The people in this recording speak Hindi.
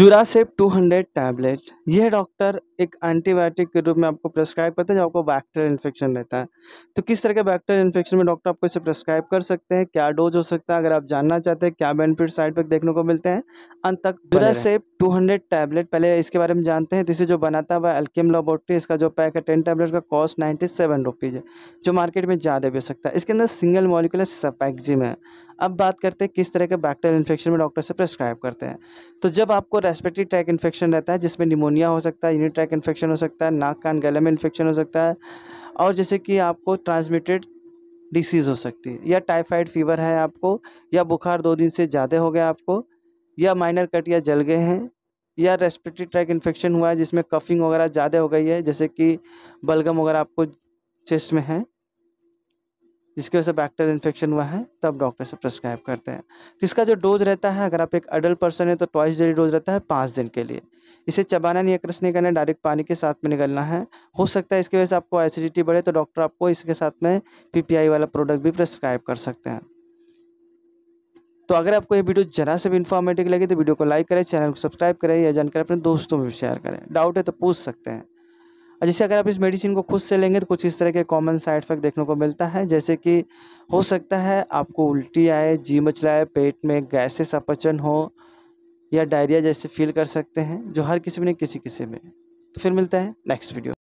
जुरासेप 200 टैबलेट यह डॉक्टर एक एंटीबायोटिक के रूप में आपको प्रेस्क्राइब करते हैं जो आपको बैक्टेरियल इन्फेक्शन रहता है तो किस तरह के बैक्टेरियल इन्फेक्शन में डॉक्टर आपको इसे प्रेस्क्राइब कर सकते हैं क्या डोज हो सकता है अगर आप जानना चाहते हैं क्या बेनिफिट साइड इफेक्ट देखने को मिलते हैं अंत तक जुरा सेप टू हंड्रेड टैबलेट पहले इसके बारे में जानते हैं जिसे जो बनाता है वह एल्केम लेबोरेटरी इसका जो पैक है टेन टैबलेट का कॉस्ट नाइन्टी सेवन रुपीज़ है जो मार्केट में ज़्यादा भी हो सकता है इसके अंदर सिंगल मॉलिकुलर सपैक्जिम है अब बात करते हैं किस तरह के बैक्टेरियल इन्फेक्शन में डॉक्टर से प्रेस्क्राइब करते हैं तो जब आपको रेस्पेक्टिव ट्रैक इन्फेक्शन रहता है जिसमें निमोनिया हो सकता है यूनिट तक इन्फेक्शन हो सकता है नाक कान गले में इन्फेक्शन हो सकता है और जैसे कि आपको ट्रांसमिटेड डिसीज़ हो सकती है या टाइफाइड फीवर है आपको या बुखार दो दिन से ज़्यादा हो गया आपको या माइनर कट या जल गए हैं या रेस्पिरेटरी ट्रैक इन्फेक्शन हुआ है जिसमें कफिंग वगैरह ज़्यादा हो गई है जैसे कि बलगम वगैरह आपको चेस्ट में है जिसकी वजह से बैक्टेरियल इन्फेक्शन हुआ है तब डॉक्टर से प्रिस्क्राइब करते हैं तो इसका जो डोज रहता है अगर आप एक अडल्ट पर्सन है तो ट्वाइस डेली डोज रहता है पाँच दिन के लिए इसे चबाना नहीं क्रश नहीं करना डायरेक्ट पानी के साथ में निकलना है हो सकता है इसकी वजह से आपको एसिडिटी बढ़े तो डॉक्टर आपको इसके साथ में पी वाला प्रोडक्ट भी प्रिस्क्राइब कर सकते हैं तो अगर आपको ये वीडियो जरा से भी इन्फॉर्मेटिव लगे तो वीडियो को लाइक करें चैनल को सब्सक्राइब करें या जानकारी अपने दोस्तों में भी शेयर करें डाउट है तो पूछ सकते हैं और जैसे अगर आप इस मेडिसिन को खुद से लेंगे तो कुछ इस तरह के कॉमन साइड इफेक्ट देखने को मिलता है जैसे कि हो सकता है आपको उल्टी आए जी मचलाए पेट में गैसेस अपचन हो या डायरिया जैसे फील कर सकते हैं जो हर किसी में किसी किसी में तो फिर मिलता है नेक्स्ट वीडियो